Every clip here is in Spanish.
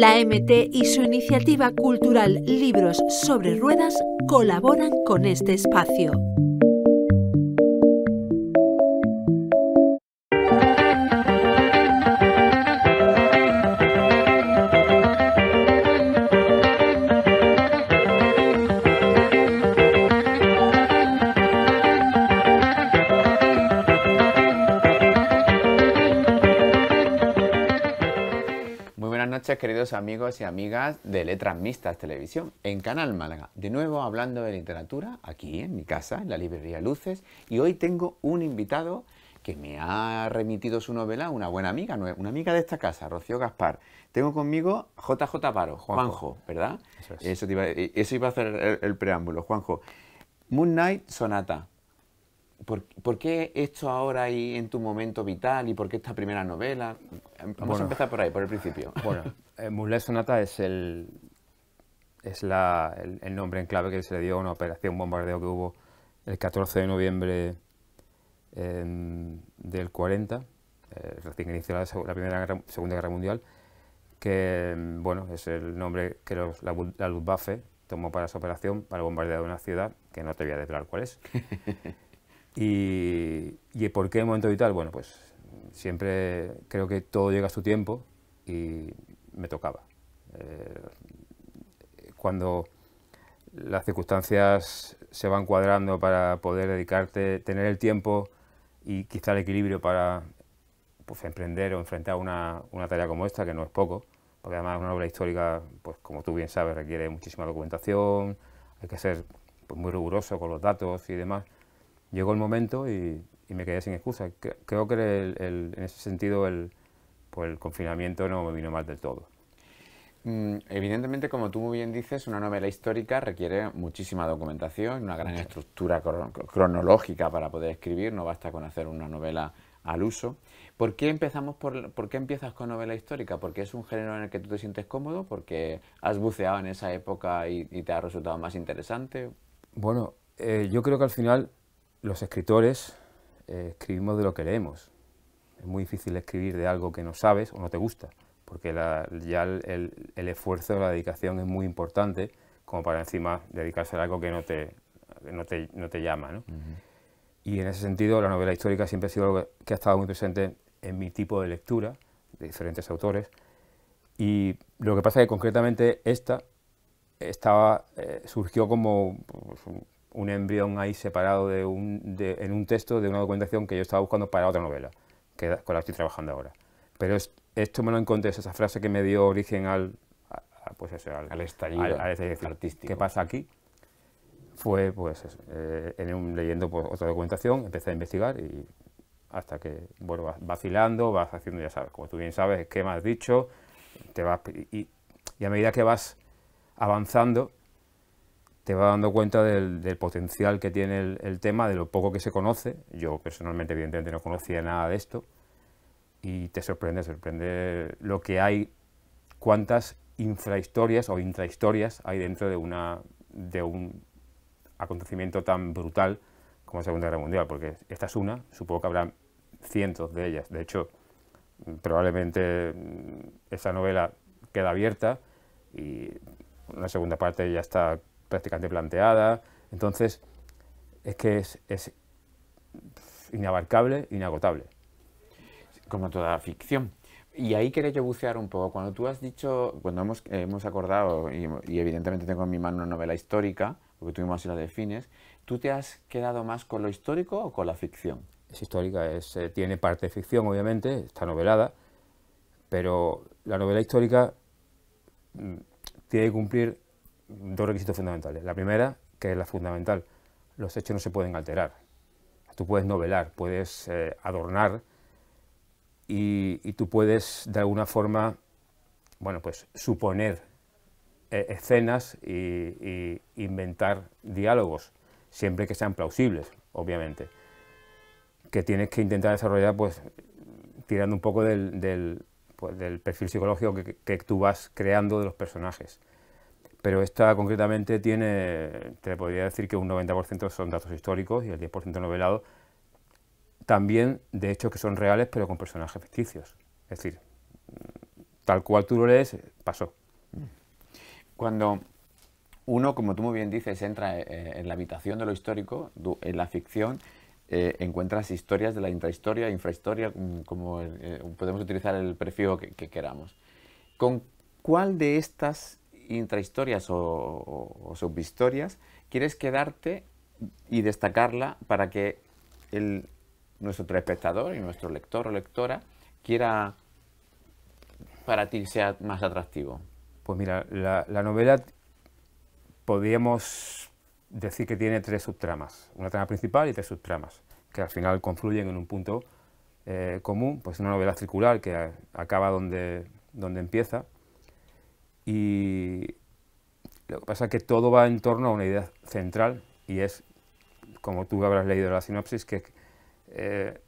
La MT y su iniciativa cultural Libros sobre Ruedas colaboran con este espacio. Muchas queridos amigos y amigas de Letras Mixtas Televisión, en Canal Málaga. De nuevo hablando de literatura, aquí en mi casa, en la librería Luces, y hoy tengo un invitado que me ha remitido su novela una buena amiga, una amiga de esta casa, Rocío Gaspar. Tengo conmigo JJ Paro, Juanjo, ¿verdad? Eh, eso, iba, a hacer el, el preámbulo, Juanjo. Moon Knight Sonata, ¿por, qué esto ahora y en tu momento vital y por qué esta primera novela? Vamos a empezar por ahí, por el principio. Bueno, eh, Sonata es el es la, el, nombre en clave que se le dio a una operación bombardeo que hubo el 14 de noviembre em, del 40, eh, recién iniciada la, primera Segunda Guerra Mundial, que em, bueno, es el nombre que la, la Luftwaffe tomó para esa operación, para bombardear una ciudad, que no te voy a desvelar cuál es. Y, y por qué momento vital, bueno, pues siempre creo que todo llega a su tiempo y me tocaba. Eh, cuando las circunstancias se van cuadrando para poder dedicarte, tener el tiempo y quizá el equilibrio para pues, emprender o enfrentar una, una tarea como esta, que no es poco, porque además una obra histórica, pues como tú bien sabes, requiere muchísima documentación, hay que ser pues, muy riguroso con los datos y demás llegó el momento y, me quedé sin excusa. Creo que en ese sentido pues, el, confinamiento no me vino mal del todo. Mm, evidentemente, como tú muy bien dices, una novela histórica requiere muchísima documentación, una gran estructura cronológica para poder escribir, no basta con hacer una novela al uso. ¿Por qué, empezamos por, qué empiezas con novela histórica? ¿Porque es un género en el que tú te sientes cómodo? ¿Porque has buceado en esa época y, te ha resultado más interesante? Bueno, eh, yo creo que al final los escritores eh, escribimos de lo que leemos. Es muy difícil escribir de algo que no sabes o no te gusta, porque ya el, esfuerzo de la dedicación es muy importante como para encima dedicarse a algo que no te, no te, llama. Y en ese sentido la novela histórica siempre ha sido algo que ha estado muy presente en mi tipo de lectura, de diferentes autores. Y lo que pasa es que concretamente esta estaba, eh, surgió como pues, un embrión ahí separado de un, en un texto de una documentación que yo estaba buscando para otra novela, que, con la que estoy trabajando ahora. Pero esto me lo encontré, esa frase que me dio origen al, pues eso, al, al, artístico. ¿Qué pasa aquí? Fue pues eh, en leyendo pues, otra documentación, empecé a investigar y hasta que bueno, vas vacilando, vas haciendo, ya sabes, como tú bien sabes, qué me has dicho, te vas, y, y a medida que vas avanzando, te va dando cuenta del, potencial que tiene el, tema, de lo poco que se conoce. Yo personalmente, evidentemente, no conocía nada de esto y te sorprende, sorprende lo que hay, cuántas infrahistorias o intrahistorias hay dentro de, una, de un acontecimiento tan brutal como la Segunda Guerra Mundial, porque esta es una, supongo que habrá cientos de ellas. De hecho, probablemente esta novela queda abierta y la segunda parte ya está prácticamente planteada. Entonces, es que es, inabarcable, inagotable. Como toda ficción. Y ahí quería yo bucear un poco. Cuando tú has dicho, cuando hemos, hemos acordado, y, evidentemente tengo en mi mano una novela histórica, porque tuvimos así la defines, ¿tú te has quedado más con lo histórico o con la ficción? Es histórica, es, eh, tiene parte de ficción, obviamente, está novelada, pero la novela histórica mm, tiene que cumplir dos requisitos fundamentales. La primera, que es la fundamental, los hechos no se pueden alterar. Tú puedes novelar, puedes eh, adornar y, tú puedes de alguna forma, bueno, pues suponer eh, escenas y, inventar diálogos, siempre que sean plausibles, obviamente, que tienes que intentar desarrollar pues tirando un poco del, pues, perfil psicológico que, tú vas creando de los personajes pero esta concretamente tiene, te podría decir que un 90% son datos históricos y el 10% novelado también de hechos que son reales pero con personajes ficticios. Es decir, tal cual tú lo lees, pasó. Cuando uno, como tú muy bien dices, entra eh, eh, en la habitación de lo histórico, en la ficción, eh, encuentras historias de la intrahistoria, infrahistoria, mm, como podemos utilizar el prefijo que, que, queramos. ¿Con cuál de estas intrahistorias o, subhistorias, quieres quedarte y destacarla para que el, nuestro espectador y nuestro lector o lectora quiera para ti sea más atractivo? Pues mira, la, novela podríamos decir que tiene tres subtramas, una trama principal y tres subtramas, que al final confluyen en un punto eh, común, pues una novela circular que acaba donde, donde empieza, y lo que pasa es que todo va en torno a una idea central y es, como tú habrás leído la sinopsis, que eh,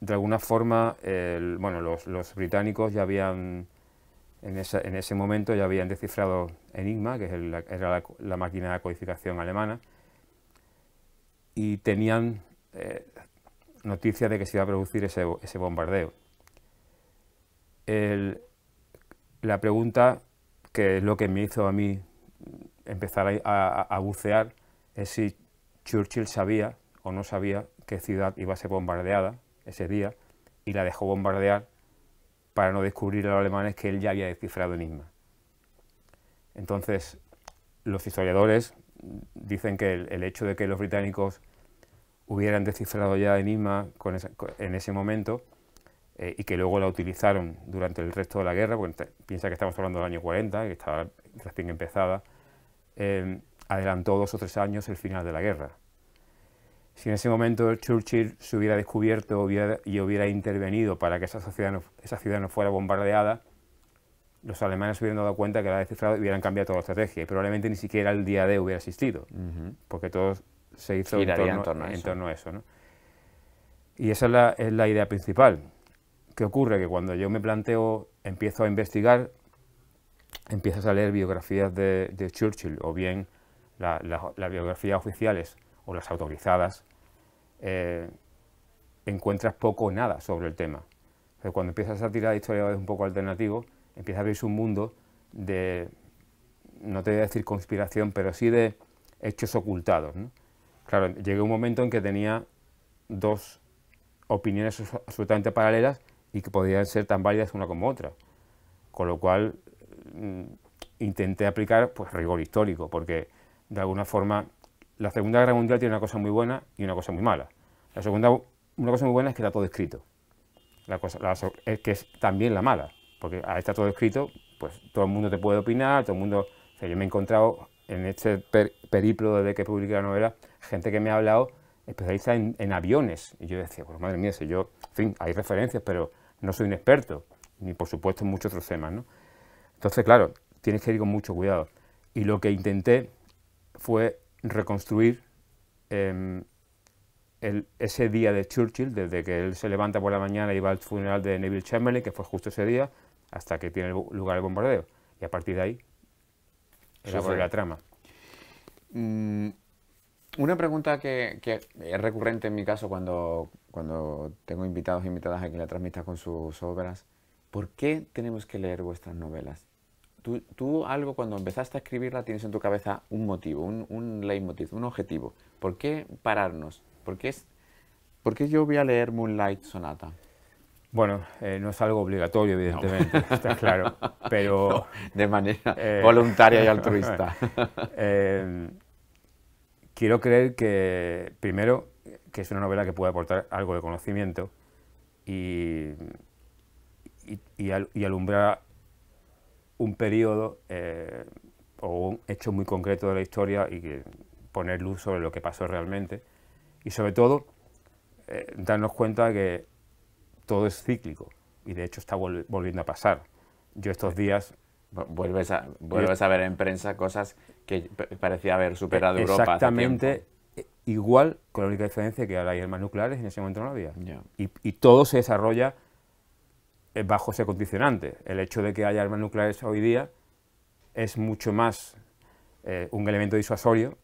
de alguna forma bueno, los, británicos ya habían, en, ese momento ya habían descifrado Enigma, que es era la, máquina de codificación alemana, y tenían eh, noticia de que se iba a producir ese, ese bombardeo. El, la pregunta, que es lo que me hizo a mí empezar a, bucear, es si Churchill sabía o no sabía qué ciudad iba a ser bombardeada ese día y la dejó bombardear para no descubrir a los alemanes que él ya había descifrado enigma. Entonces, los historiadores dicen que el, hecho de que los británicos hubieran descifrado ya enigma en ese momento eh, y que luego la utilizaron durante el resto de la guerra, porque piensa que estamos hablando del año 40, que estaba recién empezada, em, adelantó dos o tres años el final de la guerra. Si en ese momento Churchill se hubiera descubierto y hubiera intervenido para que esa, esa ciudad no fuera bombardeada, los alemanes se hubieran dado cuenta que la descifrado y hubieran cambiado toda la estrategia. Y probablemente ni siquiera el día D hubiera existido, porque todo se hizo en torno, a eso. Y esa es la, es la idea principal. ¿Qué ocurre? Que cuando yo me planteo, empiezo a investigar, empiezas a leer biografías de, Churchill o bien las biografías oficiales o las autorizadas, eh, encuentras poco o nada sobre el tema. Pero cuando empiezas a tirar de historiadores un poco alternativos, empiezas a abrirse un mundo de, no te voy a decir conspiración, pero sí de hechos ocultados. Claro, llegué a un momento en que tenía dos opiniones absolutamente paralelas y que podían ser tan válidas una como otra. Con lo cual mm, intenté aplicar pues, rigor histórico, porque de alguna forma la Segunda Guerra Mundial tiene una cosa muy buena y una cosa muy mala. La segunda, una cosa muy buena es que está todo escrito. La cosa, es que es también la mala, porque ahí está todo escrito, pues todo el mundo te puede opinar, todo el mundo... yo me he encontrado en este periplo desde que publiqué la novela, gente que me ha hablado especialista en, en aviones. Y yo decía, pues madre mía, si yo, en fin, hay referencias, pero no soy un experto, ni por supuesto en muchos otros temas. ¿no? Entonces, claro, tienes que ir con mucho cuidado. Y lo que intenté fue reconstruir em, ese día de Churchill, desde que él se levanta por la mañana y va al funeral de Neville Chamberlain, que fue justo ese día, hasta que tiene lugar el bombardeo. Y a partir de ahí, fue la trama. Mm, una pregunta que, es recurrente en mi caso cuando, cuando tengo invitados e invitadas a que la transmita con sus obras, ¿por qué tenemos que leer vuestras novelas? Tú, tú, algo cuando empezaste a escribirla tienes en tu cabeza un motivo, un, un leitmotiv, un objetivo. ¿Por qué pararnos? ¿Por qué, es, ¿Por yo voy a leer Moonlight Sonata? Bueno, eh, no es algo obligatorio, evidentemente, está claro, pero... de manera eh, voluntaria y altruista. Eh, quiero creer que, primero, que es una novela que puede aportar algo de conocimiento y, alumbrar un periodo eh, o un hecho muy concreto de la historia y poner luz sobre lo que pasó realmente. Y sobre todo, eh, darnos cuenta que todo es cíclico y de hecho está volviendo a pasar. Yo estos días vuelves a, eh, vuelves a ver en prensa cosas que parecía haber superado e, Europa. Exactamente igual, con la única diferencia que ahora hay armas nucleares, en ese momento no había. Y, todo se desarrolla eh, bajo ese condicionante. El hecho de que haya armas nucleares hoy día es mucho más eh, un elemento disuasorio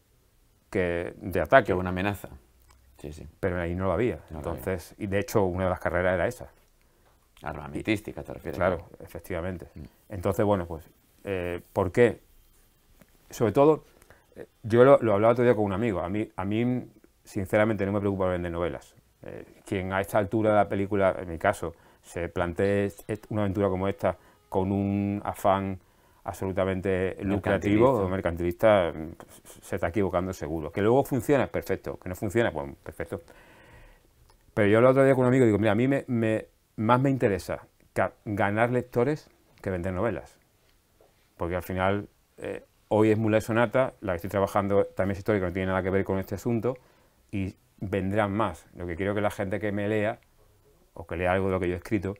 que de ataque. o una amenaza. Pero ahí no lo había. Entonces, y de hecho una de las carreras era esa. Armamentística, te refieres. Claro, efectivamente. Entonces, bueno, pues, eh, ¿por qué? Sobre todo, eh, yo lo, hablaba otro día con un amigo. A mí, a mí sinceramente, no me preocupa vender novelas. Eh, quien a esta altura de la película, en mi caso, se plantee una aventura como esta con un afán absolutamente lucrativo o mercantilista, mm, se está equivocando seguro. Que luego funciona, perfecto. Que no funciona, pues perfecto. Pero yo hablaba otro día con un amigo digo, mira, a mí me, más me interesa ganar lectores que vender novelas. Porque al final, eh, hoy es y Sonata, la que estoy trabajando también es histórica, no tiene nada que ver con este asunto, y vendrán más. Lo que quiero que la gente que me lea, o que lea algo de lo que yo he escrito,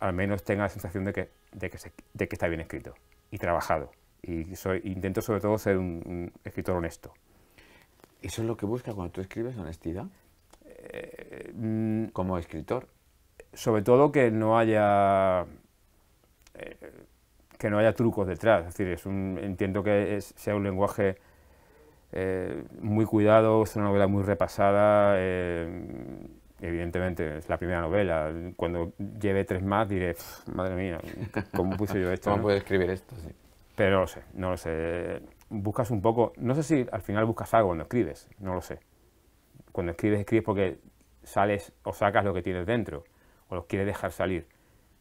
al menos tenga la sensación de que, de que, está bien escrito y trabajado. Y soy, intento sobre todo ser un, escritor honesto. ¿Eso es lo que busca cuando tú escribes, honestidad? Eh, mm. Como escritor sobre todo que no haya eh, que no haya trucos detrás. Es decir, entiendo que sea un lenguaje eh, muy cuidado, es una novela muy repasada. Eh, evidentemente, es la primera novela. Cuando lleve tres más diré, madre mía, ¿cómo puse yo esto? ¿Cómo puedo escribir esto? Pero no lo sé, no lo sé. Buscas un poco, no sé si al final buscas algo cuando escribes, no lo sé. Cuando escribes, escribes porque sales o sacas lo que tienes dentro los quiere dejar salir,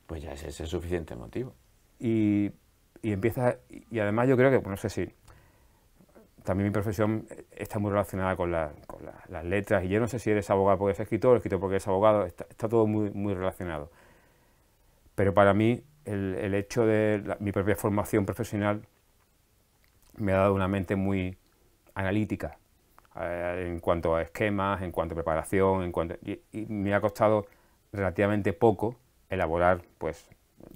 pues ya ese es el suficiente motivo. Y, empieza, y además yo creo que, no sé si, también mi profesión está muy relacionada con, las letras, y yo no sé si eres abogado porque eres escritor, escritor porque eres abogado, está, todo muy, muy relacionado. Pero para mí, el, hecho de mi propia formación profesional me ha dado una mente muy analítica eh, en cuanto a esquemas, en cuanto a preparación, en cuanto, y me ha costado relativamente poco elaborar pues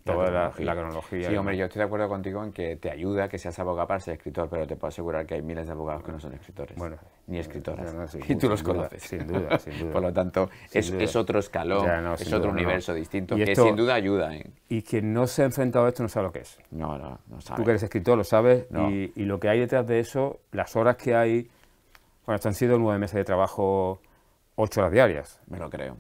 toda la, cronología. Sí, hombre, yo estoy de acuerdo contigo en que te ayuda que seas abogado para ser escritor, pero te puedo asegurar que hay miles de abogados que no son escritores, bueno, ni eh, escritores, y tú los conoces. Sin duda, sin duda. Por lo tanto, es, es, otro escalón, es otro universo distinto, y que sin duda ayuda. ¿eh? Y quien no se ha enfrentado a esto no sabe lo que es. No, no, no Tú que eres escritor lo sabes, y, y, lo que hay detrás de eso, las horas que hay, bueno, esto han sido nueve meses de trabajo, ocho horas diarias. Me lo creo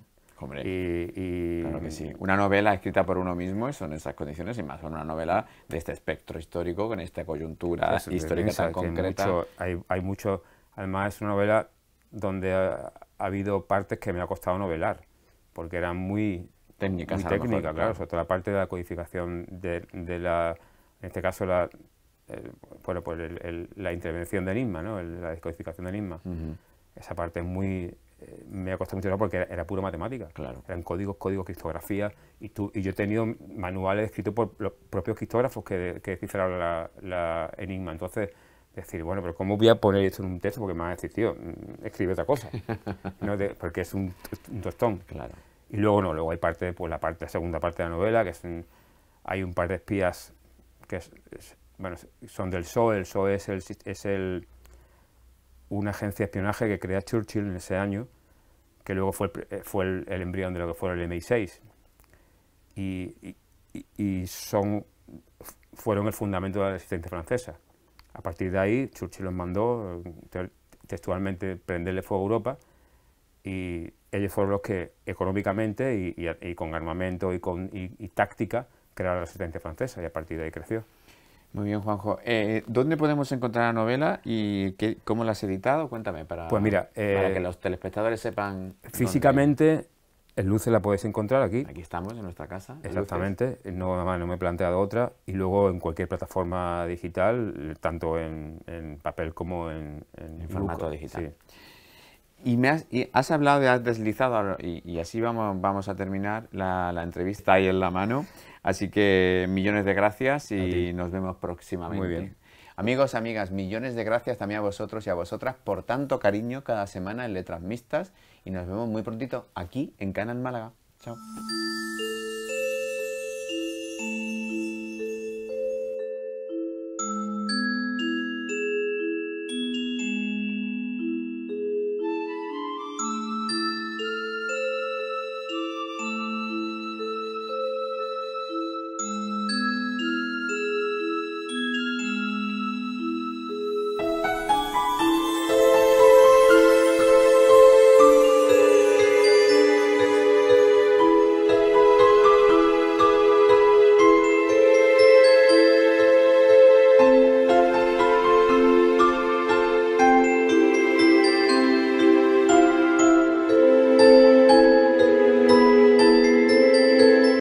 y, sí. Una novela escrita por uno mismo y son esas condiciones, y más una novela de este espectro histórico, con esta coyuntura histórica tan concreta. hay, hay mucho, además es una novela donde ha, habido partes que me ha costado novelar, porque eran muy técnicas. Muy técnica, claro, sobre todo la parte de la codificación de, la, en este caso, la, pues la intervención del Enigma, ¿no? la descodificación del Enigma. Esa parte es muy eh, me ha costado mucho trabajo porque era, puro matemática. Claro. Eran códigos, códigos, criptografía. Y, tú, y yo he tenido manuales escritos por los propios criptógrafos que, que descifraron la, enigma. Entonces, decir, bueno, pero ¿cómo voy a poner esto en un texto? Porque me van a decir, tío, mm, escribe otra cosa. ¿no? porque es un, tostón. Claro. Y luego no, luego hay parte, pues la parte, segunda parte de la novela, que es hay un par de espías que bueno, son del SOE. el SOE es el, es el una agencia de espionaje que crea Churchill en ese año, que luego fue, eh, fue el, el embrión de lo que fue el MI6. Y, son, fueron el fundamento de la resistencia francesa. A partir de ahí, Churchill los mandó textualmente prenderle fuego a Europa y ellos fueron los que económicamente y, y con armamento y, con, y táctica crearon la resistencia francesa y a partir de ahí creció. Muy bien, Juanjo. Eh, ¿Dónde podemos encontrar la novela y qué, cómo la has editado? Cuéntame, para, pues que eh, los telespectadores sepan. Físicamente, en Luces la podéis encontrar aquí. Aquí estamos, en nuestra casa. Exactamente, no, no me he planteado otra. Y luego en cualquier plataforma digital, tanto en, papel como en, en formato digital. Sí. Y, me has, has hablado, has deslizado, y, así vamos, a terminar la, la entrevista ahí en la mano. Así que millones de gracias y nos vemos próximamente. Muy bien. Amigos, amigas, millones de gracias también a vosotros y a vosotras por tanto cariño cada semana en Letras Mixtas y nos vemos muy prontito aquí en Canal Málaga. Chao.